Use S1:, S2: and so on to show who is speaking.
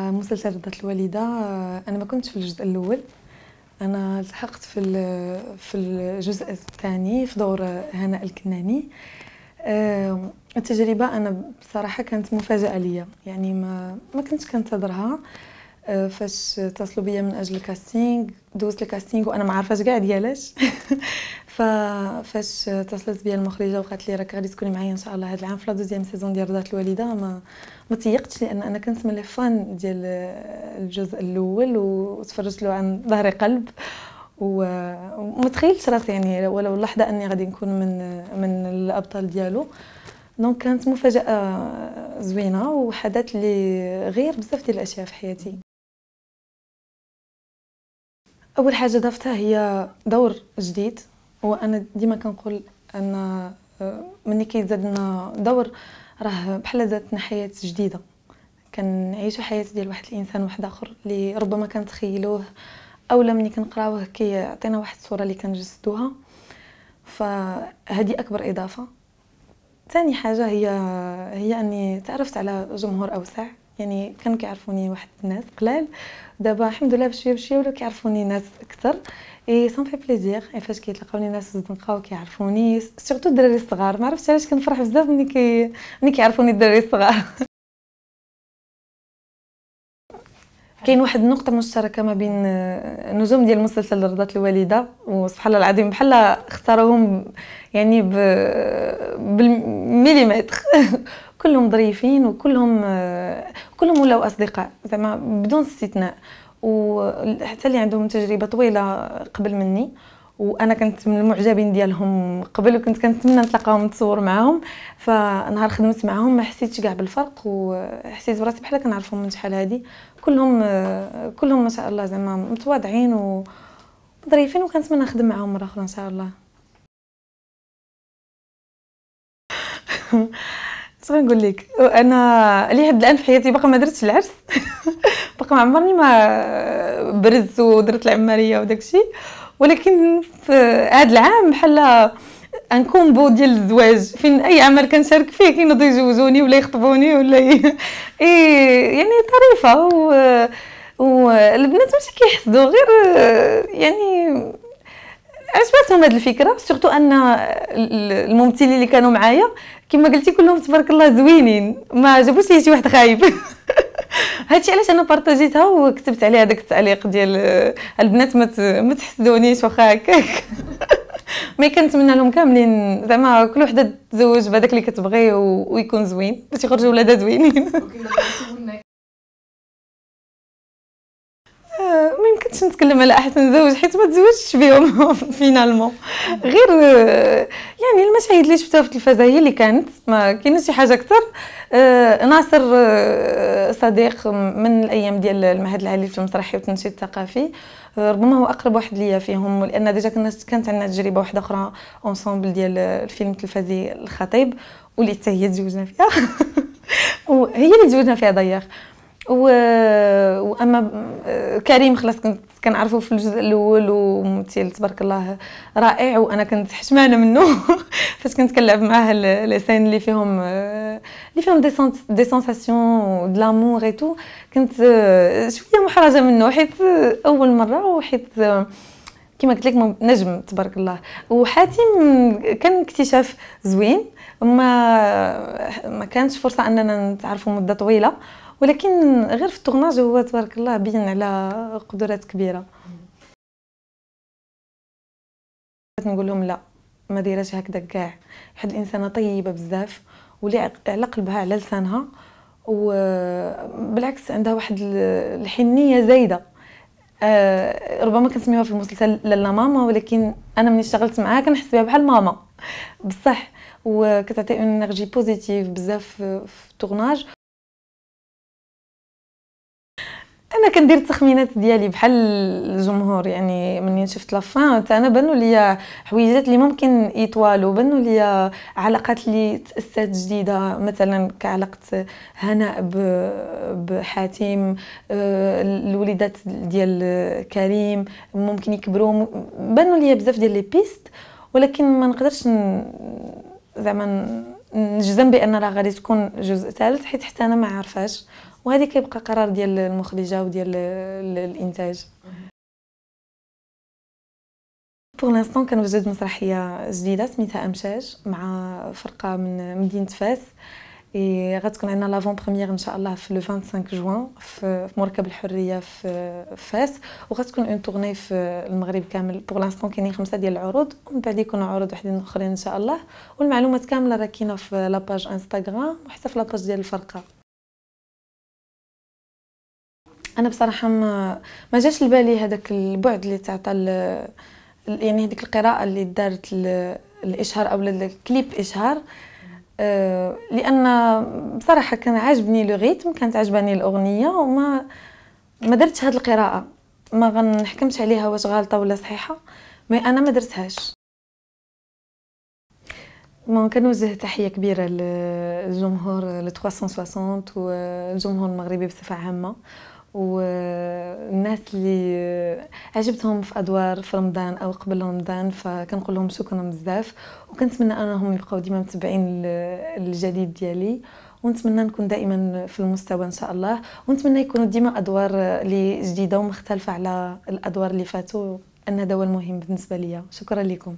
S1: آه، مسلسل ردة الوالدة آه، أنا ما كنتش في الجزء الأول أنا التحقت في في الجزء الثاني في دور هناء الكناني آه، التجربة أنا بصراحة كانت مفاجأة ليا يعني ما ما كنتش كنتظرها فاش اتصلوا بيا من اجل الكاستينغ دوزت الكاستينغ وانا ما عارفاش كاع ديالاش فاش اتصلت بيا المخرجه وقالت لي راك غادي تكوني معايا ان شاء الله هذا العام في لا دوزيام سيزون ديال رضات الوالده ما ما تيقتش لان انا كنت من لي فان ديال الجزء الاول وتفرجت له عن ظهر قلب وما تخيلتش راسي يعني ولو اللحظه اني غادي نكون من من الابطال ديالو دونك كانت مفاجاه زوينه وحدات لي غير بزاف ديال الاشياء في حياتي اول حاجه ضفتها هي دور جديد هو انا ديما كنقول ان آه، ملي كيتزاد لنا دور راه بحال زادتنا حياه جديده كنعيشوا حياه ديال واحد الانسان واحد اخر اللي ربما كنتخيلوه اولا ملي كنقراوه كيعطينا واحد الصوره اللي كنجسدوها فهذه اكبر اضافه ثاني حاجه هي هي اني تعرفت على جمهور اوسع يعني كانوا كيعرفوني واحد الناس قلال دابا الحمد لله بشويه بشويه ولاو كيعرفوني ناس اكثر اي سان في بليزير فاش كيتلاقاوني ناس الزنقه وكيعرفوني سيرتو الدراري الصغار ما عرفتش علاش كنفرح بزاف ملي كي ملي كيعرفوني الدراري الصغار كاين واحد النقطة مشتركة ما بين النجوم ديال مسلسل رضات الوالدة وسبحان الله العظيم بحال اختاروهم يعني بالمليمتر كلهم ظريفين وكلهم آه، كلهم ولاو اصدقاء زعما بدون استثناء وحتى اللي عندهم تجربه طويله قبل مني وانا كنت من المعجبين ديالهم قبل وكنت كنتمنى نتلاقاهم نتصور معاهم فنهار خدمت معاهم ما حسيتش كاع بالفرق وحسيت براسي بحال كنعرفهم من شحال هادي كلهم آه، كلهم ما شاء الله زعما متواضعين وظريفين وكنتمنى نخدم معاهم مره اخرى ان شاء الله صافي نقول لك انا لحد الان في حياتي باقا ما درتش العرس باقا ما عمرني ما برزت ودرت العماريه وداكشي ولكن في هذا العام بحال ان كومبو ديال الزواج فين اي عمل كنشارك فيه كينوضوا يجوزوني ولا يخطبوني ولا ي... يعني طريفه و والبنات ماشي كيحسدوا غير يعني عجبتهم هذه الفكره سورتو ان الممثلين اللي كانوا معايا كما قلتي كلهم تبارك الله زوينين ما جابوش لي شي واحد خايب هادشي علاش انا بارطاجيتها وكتبت عليها داك التعليق ديال البنات ما تحسدونيش واخا هكاك مي كنتمنى لهم كاملين زعما كل وحده تزوج بهذاك اللي كتبغي ويكون زوين باش يخرجوا ولادها زوينين يمكنش نتكلم على احسن زوج حيت ما تزوجتش بهم فينالمون غير آه، يعني المشاهد اللي شفتها في التلفازه هي اللي كانت ما كاينش شي حاجه اكثر آه، ناصر آه، صديق من الايام ديال المعهد العالي في المسرحيه والتنشيط الثقافي ربما هو اقرب واحد ليا فيهم لان ديجا كانت عندنا تجربه واحده اخرى اونسومبل ديال الفيلم التلفازي الخطيب واللي حتى هي تزوجنا فيها وهي اللي تزوجنا فيها ضيق و... واما آه، كريم خلاص كنت كنعرفو في الجزء الاول وممثل تبارك الله رائع وانا كنت حشمانه منه فاش كنت كنلعب معاه السين اللي فيهم آه، اللي فيهم دي سنس... دي سونساسيون دو لامور اي تو كنت آه، شويه محرجه منه حيت اول مره وحيت كما قلت لك نجم تبارك الله وحاتم كان اكتشاف زوين ما ما كانش فرصه اننا نتعرفوا مده طويله ولكن غير في التغناج هو تبارك الله بين على قدرات كبيره نقول لهم لا ما دايراش هكذا كاع واحد الانسانه طيبه بزاف واللي على قلبها على لسانها وبالعكس عندها واحد الحنيه زايده أه ربما كنسميوها في المسلسل لالا ماما ولكن انا ملي اشتغلت معاها كنحس بها بحال ماما بصح وكتعطي انرجي بوزيتيف بزاف في التورناج انا كندير التخمينات ديالي بحال الجمهور يعني منين شفت لافان انا بانوا ليا حويجات اللي ممكن يطوالوا بانوا ليا علاقات اللي تاسات جديده مثلا كعلاقه هناء بحاتم آه، الوليدات ديال كريم ممكن يكبروا بانوا ليا بزاف ديال لي بيست ولكن ما نقدرش زعما نجزم بان راه غادي تكون جزء ثالث حيت حتى انا ما عارفاش وهذه كيبقى قرار ديال المخرجه وديال الانتاج بور لانستون كنوجد مسرحيه جديده سميتها امشاج مع فرقه من مدينه فاس اي غتكون عندنا لافون بروميير ان شاء الله في لو 25 جوان في مركب الحريه في فاس وغتكون اون تورني في المغرب كامل بوغ لانستون كاينين خمسه ديال العروض ومن بعد يكونوا عروض وحدين اخرين ان شاء الله والمعلومات كامله راه كاينه في لاباج انستغرام وحتى في لاباج ديال الفرقه انا بصراحه ما ما جاش لبالي هذاك البعد اللي تعطى يعني هذيك القراءه اللي دارت الاشهار او الكليب اشهار آه، لان بصراحه كان عاجبني لو ريتم كانت عجباني الاغنيه وما ما درتش هاد القراءه ما غنحكمش عليها واش غلطه ولا صحيحه مي انا ما درتهاش ممكن نوجه تحيه كبيره للجمهور ل 360 والجمهور المغربي بصفه عامه والناس اللي عجبتهم في ادوار في رمضان او قبل رمضان فكنقول لهم شكرا بزاف وكنتمنى انهم يبقاو ديما متبعين الجديد ديالي ونتمنى نكون دائما في المستوى ان شاء الله ونتمنى يكونوا ديما ادوار لي جديده ومختلفه على الادوار اللي فاتوا ان هذا هو المهم بالنسبه ليا شكرا لكم